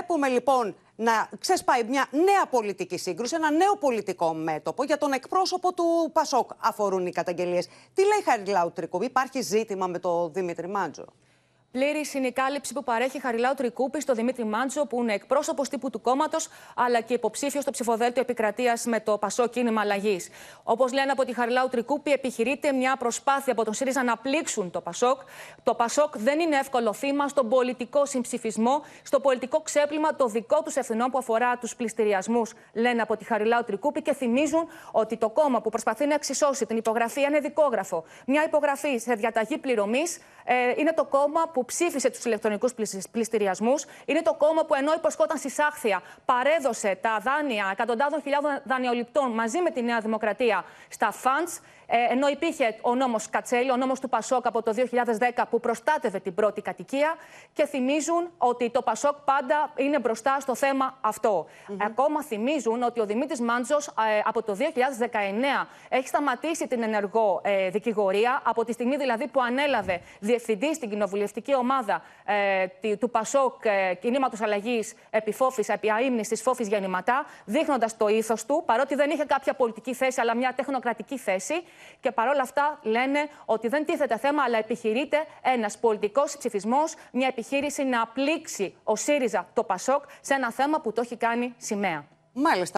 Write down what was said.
Βλέπουμε λοιπόν να ξεσπάει μια νέα πολιτική σύγκρουση, ένα νέο πολιτικό μέτωπο για τον εκπρόσωπο του Πασόκ αφορούν οι καταγγελίες. Τι λέει Χαριλάου Τρικούπη, υπάρχει ζήτημα με τον Δημήτρη Μάντζο. Πλήρη είναι η κάλυψη που παρέχει Χαριλάου Τρικούπη στο Δημήτρη Μάντζο, που είναι εκπρόσωπος τύπου του κόμματος, αλλά και υποψήφιος στο ψηφοδέλτιο επικρατείας με το Πασό Κίνημα Αλλαγής. Όπως λένε από τη Χαριλάου Τρικούπη, επιχειρείται μια προσπάθεια από τον ΣΥΡΙΖΑ να πλήξουν το Πασόκ. Το Πασόκ δεν είναι εύκολο θύμα στον πολιτικό συμψηφισμό, στο πολιτικό ξέπλυμα το δικό τους ευθυνών που αφορά τους πληστηριασμούς, λένε από τη Χαριλάου Τρικούπη και θυμίζουν ότι το κόμμα που προσπαθεί να εξισώσει την υπογραφή, είναι δικόγραφο, μια υπογραφή σε διαταγή πληρωμής ε, είναι το κόμμα που ψήφισε τους ηλεκτρονικούς πληστηριασμούς. Είναι το κόμμα που ενώ υποσχόταν στη Σάχθια, παρέδωσε τα δάνεια εκατοντάδων χιλιάδων δανειοληπτών μαζί με τη Νέα Δημοκρατία στα φαντ. Ε, ενώ υπήρχε ο νόμος Κατσέλη, ο νόμος του Πασόκ από το 2010 που προστάτευε την πρώτη κατοικία και θυμίζουν ότι το Πασόκ πάντα είναι μπροστά στο θέμα Ακόμα θυμίζουν ότι ο Δημήτρης Μάντζος ε, από το 2019 έχει σταματήσει την ενεργό δικηγορία, από τη στιγμή δηλαδή που ανέλαβε διευθυντή στην κοινοβουλευτική ομάδα ε, του Πασόκ ε, Κινήματος Αλλαγής επί αίμνη της Φόφης Γεννηματά, δείχνοντας το ήθος του, παρότι δεν είχε κάποια πολιτική θέση, αλλά μια τεχνοκρατική θέση. Και παρόλα αυτά λένε ότι δεν τίθεται θέμα, αλλά επιχειρείται ένας πολιτικός ψηφισμός, μια επιχείρηση να πλήξει ο ΣΥΡΙΖΑ το Πασόκ σε ένα θέμα που το έχει κάνει σημαία. Μάλιστα.